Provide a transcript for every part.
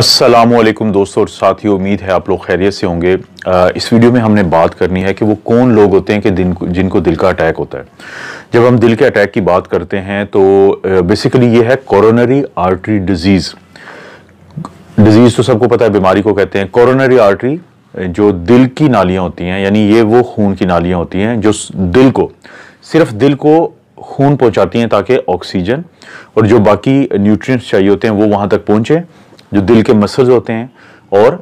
असलम दोस्तों और साथियों उम्मीद है आप लोग खैरियत से होंगे इस वीडियो में हमने बात करनी है कि वो कौन लोग होते हैं कि दिन जिनको दिल का अटैक होता है जब हम दिल के अटैक की बात करते हैं तो बेसिकली ये है कोरोनरी आर्टरी डिजीज़ डिजीज़ तो सबको पता है बीमारी को कहते हैं कोरोनरी आर्टरी जो दिल की नालियाँ होती हैं यानी ये वो खून की नालियाँ होती हैं जो दिल को सिर्फ दिल को खून पहुँचाती हैं ताकि ऑक्सीजन और जो बाकी न्यूट्रिएंट्स चाहिए होते हैं वो वहाँ तक पहुँचें जो दिल के मसल्स होते हैं और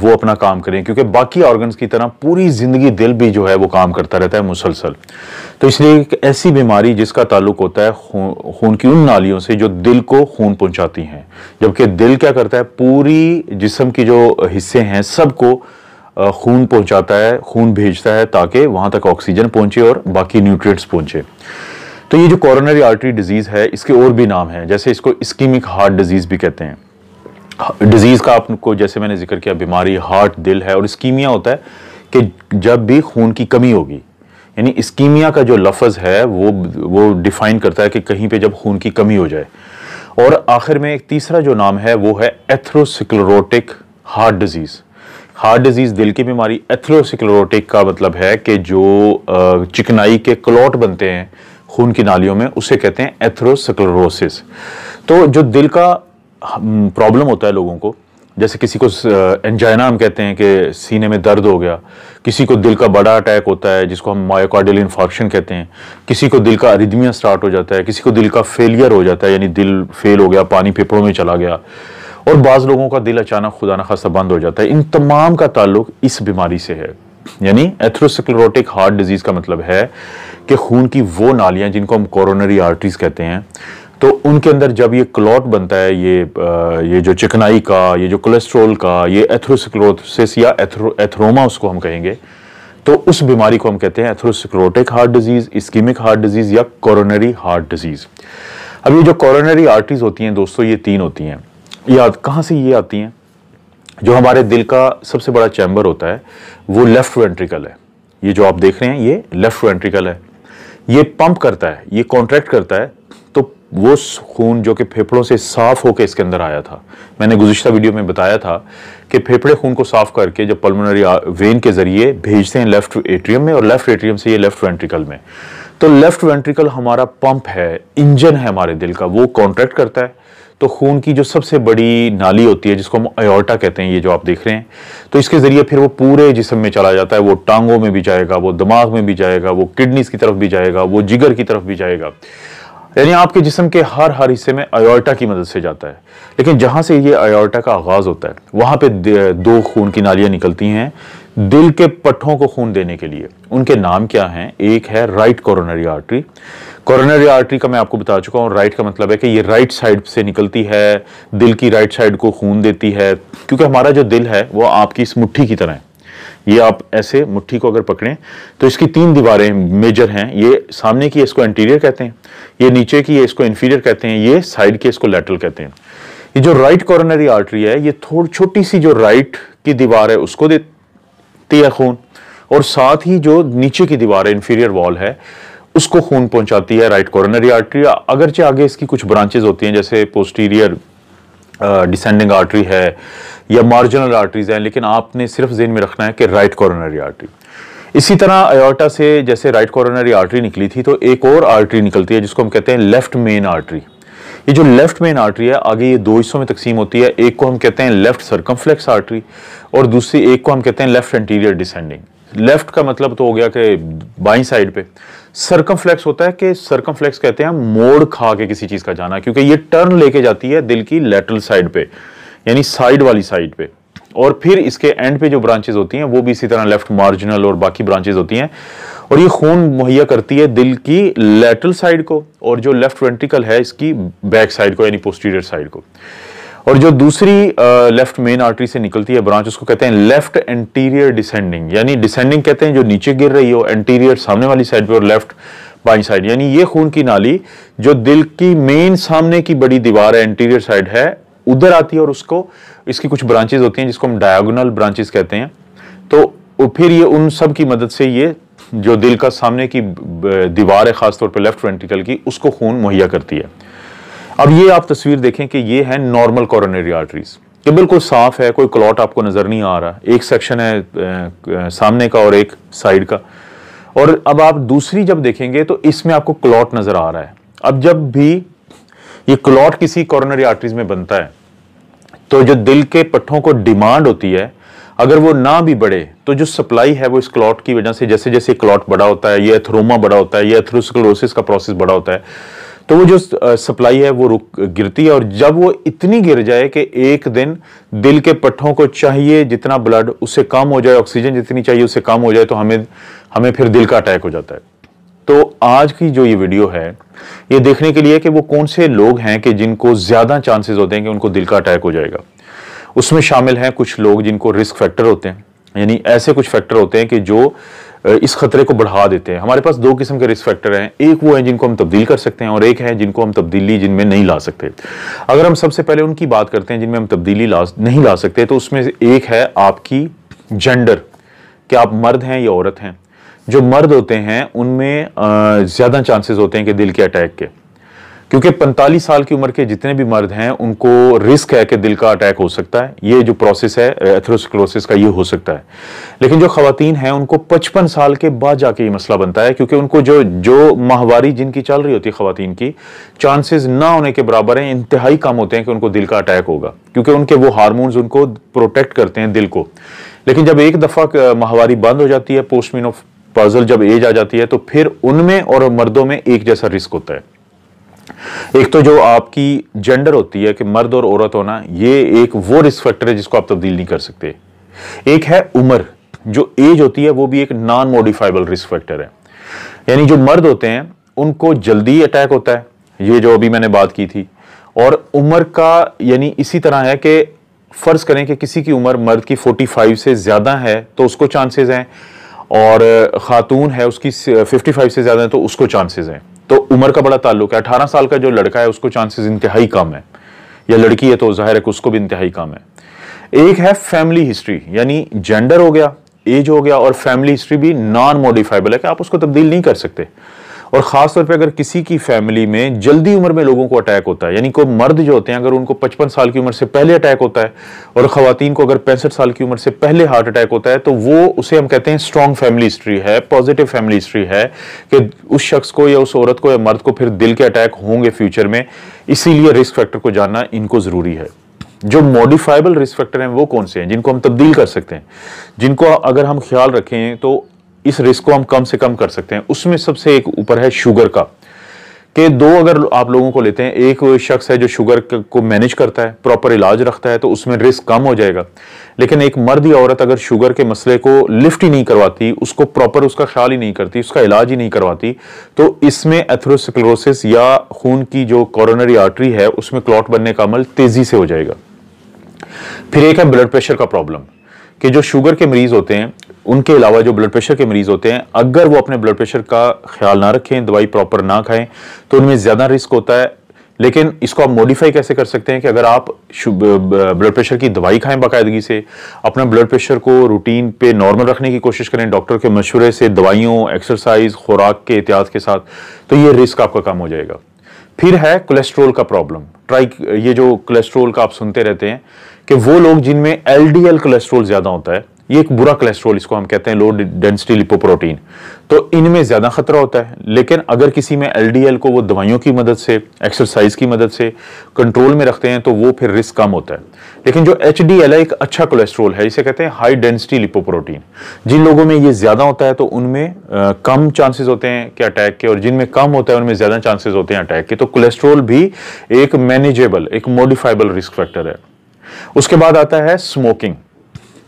वो अपना काम करें क्योंकि बाकी ऑर्गन्स की तरह पूरी ज़िंदगी दिल भी जो है वो काम करता रहता है मुसलसल तो इसलिए एक ऐसी बीमारी जिसका ताल्लुक होता है खून की उन नालियों से जो दिल को खून पहुंचाती हैं जबकि दिल क्या करता है पूरी जिसम की जो हिस्से हैं सबको खून पहुंचाता है खून भेजता है ताकि वहाँ तक ऑक्सीजन पहुँचे और बाकी न्यूट्रिएंट्स पहुँचे तो ये जो कॉरोनरी आर्टरी डिजीज़ है इसके और भी नाम हैं जैसे इसको स्कीमिक हार्ट डिजीज़ भी कहते हैं डिज़ीज़ का आपको जैसे मैंने जिक्र किया बीमारी हार्ट दिल है और स्कीमिया होता है कि जब भी खून की कमी होगी यानी स्कीमिया का जो लफज है वो वो डिफाइन करता है कि कहीं पे जब खून की कमी हो जाए और आखिर में एक तीसरा जो नाम है वो है atherosclerotic heart disease heart disease दिल की बीमारी एथ्रोसिक्लोरोटिक का मतलब है कि जो चिकनाई के क्लॉट बनते हैं खून की नालियों में उसे कहते हैं एथ्रोसिक्लोरोसिस तो जो दिल का प्रॉब्लम हम्म, होता है लोगों को जैसे किसी को एंजाइना हम कहते हैं कि सीने में दर्द हो गया किसी को दिल का बड़ा अटैक होता है जिसको हम मायोकार्डियल इन्फॉर्क्शन कहते हैं किसी को दिल का अरिदमिया स्टार्ट हो जाता है किसी को दिल का फेलियर हो जाता है यानी दिल फेल हो गया पानी फेफड़ों में चला गया और बाज़ लोगों का दिल अचानक खुदा न खासा बंद हो जाता है इन तमाम का ताल्लुक इस बीमारी से है यानी एथ्रोसिक्लोरोटिक हार्ट डिजीज़ का मतलब है कि खून की वो नालियाँ जिनको हम कोरोनरी आर्टरीज कहते हैं तो उनके अंदर जब ये क्लॉट बनता है ये ये जो चिकनाई का ये जो कोलेस्ट्रोल का ये एथ्रोसिक्लोसिस या एथ्रोमा उसको हम कहेंगे तो उस बीमारी को हम कहते हैं atherosclerotic heart disease ischaemic heart disease या कोरोनरी हार्ट डिजीज़ अब ये जो कोरोनरी आर्टरीज होती हैं दोस्तों ये तीन होती हैं याद कहाँ से ये आती हैं जो हमारे दिल का सबसे बड़ा चैम्बर होता है वो लेफ़्ट वेंट्रिकल है ये जो आप देख रहे हैं ये लेफ़्ट वेंट्रिकल है ये पंप करता है ये कॉन्ट्रैक्ट करता है वो खून जो कि फेफड़ों से साफ़ होकर इसके अंदर आया था मैंने गुजशत वीडियो में बताया था कि फेफड़े खून को साफ़ करके जब पल्मोनरी वेन uh, के ज़रिए भेजते हैं लेफ़्ट एट्रियम में और लेफ़्ट एट्रियम से ये लेफ़्ट वेंट्रिकल में तो लेफ़्ट वेंट्रिकल हमारा पंप है इंजन है हमारे दिल का वो कॉन्ट्रैक्ट करता है तो खून की जो सबसे बड़ी नाली होती है जिसको हम अयोटा कहते हैं ये जो आप देख रहे हैं तो इसके ज़रिए फिर वो पूरे जिसम में चला जाता है वो टांगों में भी जाएगा वो दिमाग में भी जाएगा वो किडनीज की तरफ भी जाएगा वो जिगर की तरफ भी जाएगा यानी आपके जिसम के हर हर हिस्से में अयोटा की मदद से जाता है लेकिन जहाँ से ये अयोटा का आगाज़ होता है वहाँ पे दो खून की नालियाँ निकलती हैं दिल के पट्ठों को खून देने के लिए उनके नाम क्या हैं एक है right coronary artery coronary artery का मैं आपको बता चुका हूँ राइट का मतलब है कि ये राइट साइड से निकलती है दिल की राइट साइड को खून देती है क्योंकि हमारा जो दिल है वो आपकी इस मुट्ठी की तरह है ये आप ऐसे मुट्ठी को अगर पकड़ें तो इसकी तीन दीवारें मेजर हैं ये सामने की इसको एंटीरियर कहते हैं ये नीचे की ये इसको इन्फीरियर कहते हैं ये साइड के इसको लेटरल कहते हैं ये जो राइट कॉर्नरी आर्टरी है ये थोड़ी छोटी सी जो राइट की दीवार है उसको देती है खून और साथ ही जो नीचे की दीवार है इन्फीरियर वॉल है उसको खून पहुंचाती है राइट कॉर्नरी आर्टरी अगरचे आगे इसकी कुछ ब्रांचेज होती हैं जैसे पोस्टीरियर डिसेंडिंग आर्टरी है या मार्जिनल आर्टरीज हैं लेकिन आपने सिर्फ जेन में रखना है कि राइट कॉरोनरी आर्टरी इसी तरह अयोटा से जैसे राइट कॉरोनरी आर्टरी निकली थी तो एक और आर्टरी निकलती है जिसको हम कहते हैं लेफ्ट मेन आर्टरी ये जो लेफ्ट मेन आर्टरी है आगे ये दो हिस्सों में तकसीम होती है एक को हम कहते हैं लेफ्ट सरकम आर्टरी और दूसरी एक को हम कहते हैं लेफ्ट एंटीरियर डिसेंडिंग लेफ्ट का मतलब तो हो गया कि बाई साइड पे सर्कमफ्लेक्स होता है कि सर्कमफ्लेक्स कहते हैं मोड़ खा के किसी चीज़ का जाना क्योंकि ये टर्न लेके जाती है दिल की लेटरल साइड पे यानी साइड वाली साइड पे और फिर इसके एंड पे जो ब्रांचेज होती हैं वो भी इसी तरह लेफ्ट मार्जिनल और बाकी ब्रांचेज होती हैं और ये खून मुहैया करती है दिल की लेटरल साइड को और जो लेफ्ट वेंट्रिकल है इसकी बैक साइड को यानी पोस्टीरियर साइड को और जो दूसरी लेफ्ट मेन आर्टरी से निकलती है ब्रांच उसको कहते हैं लेफ्ट एंटीरियर डिसेंडिंग यानी डिसेंडिंग कहते हैं जो नीचे गिर रही हो एंटीरियर सामने वाली साइड पे और लेफ्ट बाई साइड यानी ये खून की नाली जो दिल की मेन सामने की बड़ी दीवार है एंटीरियर साइड है उधर आती है और उसको इसकी कुछ ब्रांचेज होती हैं जिसको हम डायगोनल ब्रांचेज कहते हैं तो फिर ये उन सब की मदद से ये जो दिल का सामने की दीवार है खासतौर पर लेफ्ट वेंट्रिकल की उसको खून मुहैया करती है अब ये आप तस्वीर देखें कि ये है नॉर्मल कॉरोनरी आर्टरीज ये बिल्कुल साफ है कोई क्लॉट आपको नज़र नहीं आ रहा एक सेक्शन है सामने का और एक साइड का और अब आप दूसरी जब देखेंगे तो इसमें आपको क्लॉट नज़र आ रहा है अब जब भी ये क्लॉट किसी कॉरोनरी आर्टरीज में बनता है तो जो दिल के पट्ठों को डिमांड होती है अगर वो ना भी बढ़े तो जो सप्लाई है वो इस क्लॉट की वजह से जैसे जैसे क्लॉट बड़ा होता है ये एथ्रोमा बड़ा होता है ये एथ्रोस्कलोसिस का प्रोसेस बड़ा होता है तो वो जो सप्लाई है वो रुक गिरती है और जब वो इतनी गिर जाए कि एक दिन दिल के पट्ठों को चाहिए जितना ब्लड उससे कम हो जाए ऑक्सीजन जितनी चाहिए उससे कम हो जाए तो हमें हमें फिर दिल का अटैक हो जाता है तो आज की जो ये वीडियो है ये देखने के लिए कि वो कौन से लोग हैं कि जिनको ज़्यादा चांसेस होते हैं कि उनको दिल का अटैक हो जाएगा उसमें शामिल हैं कुछ लोग जिनको रिस्क फैक्टर होते हैं यानी ऐसे कुछ फैक्टर होते हैं कि जो इस खतरे को बढ़ा देते हैं हमारे पास दो किस्म के रिस्क फैक्टर हैं एक वो है जिनको हम तब्दील कर सकते हैं और एक है जिनको हम तब्दीली जिनमें नहीं ला सकते अगर हम सबसे पहले उनकी बात करते हैं जिनमें हम तब्दीली ला नहीं ला सकते तो उसमें एक है आपकी जेंडर क्या आप मर्द हैं या औरत हैं जो मर्द होते हैं उनमें ज़्यादा चांसेस होते हैं कि दिल के अटैक के क्योंकि 45 साल की उम्र के जितने भी मर्द हैं उनको रिस्क है कि दिल का अटैक हो सकता है ये जो प्रोसेस है एथरोस्क्लोसिस का ये हो सकता है लेकिन जो खातन हैं उनको 55 साल के बाद जाके ये मसला बनता है क्योंकि उनको जो जो माहवारी जिनकी चल रही होती है खातन की चांसेस ना होने के बराबर हैं इंतहाई कम होते हैं कि उनको दिल का अटैक होगा क्योंकि उनके वो हारमोन्स उनको प्रोटेक्ट करते हैं दिल को लेकिन जब एक दफ़ा माहवारी बंद हो जाती है पोस्टमिन ऑफ पर्जल जब एज आ जाती है तो फिर उनमें और मर्दों में एक जैसा रिस्क होता है एक तो जो आपकी जेंडर होती है कि मर्द और औरत होना ये एक वो रिस्क फैक्टर है जिसको आप तब्दील नहीं कर सकते एक है उम्र जो एज होती है वो भी एक नॉन मॉडिफाइबल रिस्क फैक्टर है यानी जो मर्द होते हैं उनको जल्दी अटैक होता है ये जो अभी मैंने बात की थी और उम्र का यानी इसी तरह है कि फ़र्ज़ करें कि किसी की उम्र मर्द की 45 से ज़्यादा है तो उसको चांसेस हैं और ख़ातून है उसकी 55 से ज़्यादा है तो उसको चांसेस हैं तो उम्र का बड़ा ताल्लुक है अठारह साल का जो लड़का है उसको चांसेस इंतहाई कम है या लड़की है तो जाहिर है कि उसको भी इंतहाई कम है एक है फैमिली हिस्ट्री यानी जेंडर हो गया एज हो गया और फैमिली हिस्ट्री भी नॉन मॉडिफाइबल है कि आप उसको तब्दील नहीं कर सकते और ख़ास तौर पे अगर किसी की फैमिली में जल्दी उम्र में लोगों को अटैक होता है यानी कोई मर्द जो होते हैं अगर उनको 55 साल की उम्र से पहले अटैक होता है और खातन को अगर पैंसठ साल की उम्र से पहले हार्ट अटैक होता है तो वो उसे हम कहते हैं स्ट्रॉन्ग फैमिली हिस्ट्री है पॉजिटिव फैमिली हिस्ट्री है कि उस शख्स को या उस औरत को या मर्द को फिर दिल के अटैक होंगे फ्यूचर में इसीलिए रिस्क फैक्टर को जानना इनको ज़रूरी है जो मॉडिफाइबल रिस्क फैक्टर हैं वो कौन से हैं जिनको हम तब्दील कर सकते हैं जिनको अगर हम ख्याल रखें तो इस रिस्क को हम कम से कम कर सकते हैं उसमें सबसे एक ऊपर है शुगर का कि दो अगर आप लोगों को लेते हैं एक शख्स है जो शुगर को मैनेज करता है प्रॉपर इलाज रखता है तो उसमें रिस्क कम हो जाएगा लेकिन एक मर्द या औरत अगर शुगर के मसले को लिफ्ट ही नहीं करवाती उसको प्रॉपर उसका ख्याल ही नहीं करती उसका इलाज ही नहीं करवाती तो इसमें एथ्रोसिक्लोसिस या खून की जो कॉरोनरी आर्टरी है उसमें क्लॉट बनने का अमल तेज़ी से हो जाएगा फिर एक है ब्लड प्रेशर का प्रॉब्लम कि जो शुगर के मरीज़ होते हैं उनके अलावा जो ब्लड प्रेशर के मरीज़ होते हैं अगर वो अपने ब्लड प्रेशर का ख्याल ना रखें दवाई प्रॉपर ना खाएं तो उनमें ज़्यादा रिस्क होता है लेकिन इसको आप मॉडिफाई कैसे कर सकते हैं कि अगर आप ब्लड प्रेशर की दवाई खाएं बाकायदगी से अपना ब्लड प्रेशर को रूटीन पे नॉर्मल रखने की कोशिश करें डॉक्टर के मशवरे से दवाइयों एक्सरसाइज खुराक के एहतियात के साथ तो ये रिस्क आपका कम हो जाएगा फिर है कोलेस्ट्रोल का प्रॉब्लम ट्राई ये जो कोलेस्ट्रोल का आप सुनते रहते हैं कि वो लोग जिनमें एल एल कोलेस्ट्रोल ज़्यादा होता है ये एक बुरा कोलेस्ट्रॉल इसको हम कहते हैं लो डेंसिटी लिपोप्रोटीन तो इनमें ज़्यादा खतरा होता है लेकिन अगर किसी में एलडीएल को वो दवाइयों की मदद से एक्सरसाइज की मदद से कंट्रोल में रखते हैं तो वो फिर रिस्क कम होता है लेकिन जो एच है एक अच्छा कोलेस्ट्रोल है इसे कहते हैं हाई डेंसिटी लिपोप्रोटीन जिन लोगों में ये ज़्यादा होता है तो उनमें कम चांसेस होते हैं कि अटैक के और जिनमें कम होता है उनमें ज़्यादा चांसेस होते हैं अटैक के तो कोलेस्ट्रोल भी एक मैनेजेबल एक मॉडिफाइबल रिस्क फैक्टर है उसके बाद आता है स्मोकिंग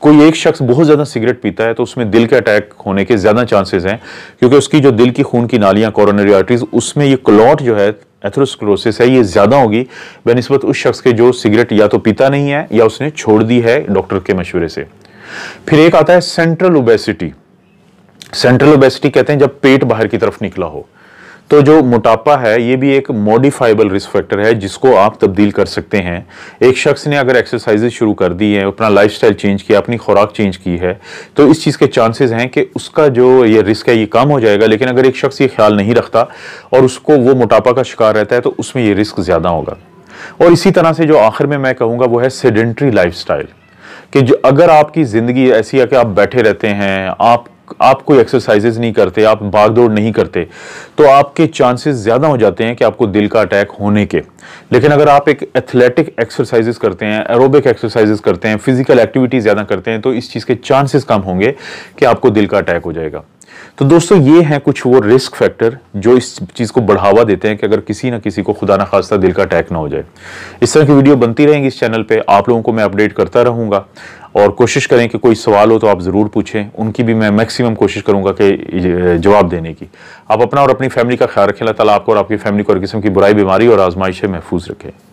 कोई एक शख्स बहुत ज़्यादा सिगरेट पीता है तो उसमें दिल के अटैक होने के ज़्यादा चांसेस हैं क्योंकि उसकी जो दिल की खून की नालियाँ कॉरोनरी आर्टरीज उसमें ये क्लॉट जो है एथरोस्क्लोसिस है ये ज़्यादा होगी बनस्बत उस शख्स के जो सिगरेट या तो पीता नहीं है या उसने छोड़ दी है डॉक्टर के मशवरे से फिर एक आता है सेंट्रल ओबेसिटी सेंट्रल ओबेसिटी कहते हैं जब पेट बाहर की तरफ निकला हो तो जो मोटापा है ये भी एक मॉडिफाइबल रिस्क फैक्टर है जिसको आप तब्दील कर सकते हैं एक शख्स ने अगर एक्सरसाइजेज शुरू कर दी है अपना लाइफस्टाइल चेंज किया अपनी खुराक चेंज की है तो इस चीज़ के चांसेस हैं कि उसका जो ये रिस्क है ये कम हो जाएगा लेकिन अगर एक शख्स ये ख्याल नहीं रखता और उसको वो मोटापा का शिकार रहता है तो उसमें ये रिस्क ज़्यादा होगा और इसी तरह से जो आखिर में मैं कहूँगा वो है सेडेंट्री लाइफस्टाइल कि जो अगर आपकी ज़िंदगी ऐसी है कि आप बैठे रहते हैं आप आप कोई एक्सरसाइजेज नहीं करते आप भाग दौड़ नहीं करते तो आपके चांसेस ज़्यादा हो जाते हैं कि आपको दिल का अटैक होने के लेकिन अगर आप एक एथलेटिक एक्सरसाइजेस करते हैं एरोबिक एक्सरसाइजेस करते हैं फिजिकल एक्टिविटी ज़्यादा करते हैं तो इस चीज़ के चांसेस कम होंगे कि आपको दिल का अटैक हो जाएगा तो दोस्तों ये हैं कुछ वो रिस्क फैक्टर जो इस चीज़ को बढ़ावा देते हैं कि अगर किसी ना किसी को खुदा ना खास्ता दिल का अटैक ना हो जाए इस तरह की वीडियो बनती रहेंगी इस चैनल पे आप लोगों को मैं अपडेट करता रहूंगा और कोशिश करें कि कोई सवाल हो तो आप ज़रूर पूछें उनकी भी मैं मैक्सिमम कोशिश करूंगा कि जवाब देने की आप अपना और अपनी फैमिली का ख्याल रखें अल्लाह ताला आपको और आपकी फैमिली को हर किस्म की बुराई बीमारी और आजमाइश महफूज रखें